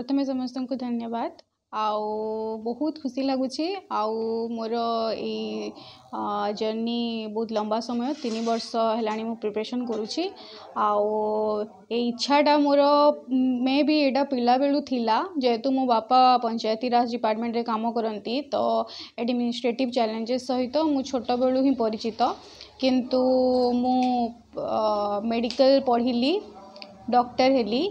ପ୍ରଥମେ ସମସ୍ତଙ୍କୁ ଧନ୍ୟବାଦ ଆଉ ବହୁତ ଖୁସି ଲାଗୁଛି ଆଉ ମୋର ଏଇ ଜର୍ଣ୍ଣି ବହୁତ ଲମ୍ବା ସମୟ ତିନି ବର୍ଷ ହେଲାଣି ମୁଁ ପ୍ରିପେରେସନ୍ କରୁଛି ଆଉ ଏଇ ଇଚ୍ଛାଟା ମୋର ମେ ବି ଏଇଟା ପିଲାବେଳୁ ଥିଲା ଯେହେତୁ ମୋ ବାପା ପଞ୍ଚାୟତିରାଜ ଡିପାର୍ଟମେଣ୍ଟରେ କାମ କରନ୍ତି ତ ଆଡ଼ମିନିଷ୍ଟ୍ରେଟିଭ୍ ଚ୍ୟାଲେଞ୍ଜେସ୍ ସହିତ ମୁଁ ଛୋଟବେଳୁ ହିଁ ପରିଚିତ କିନ୍ତୁ ମୁଁ ମେଡ଼ିକାଲ ପଢ଼ିଲି ଡକ୍ଟର ହେଲି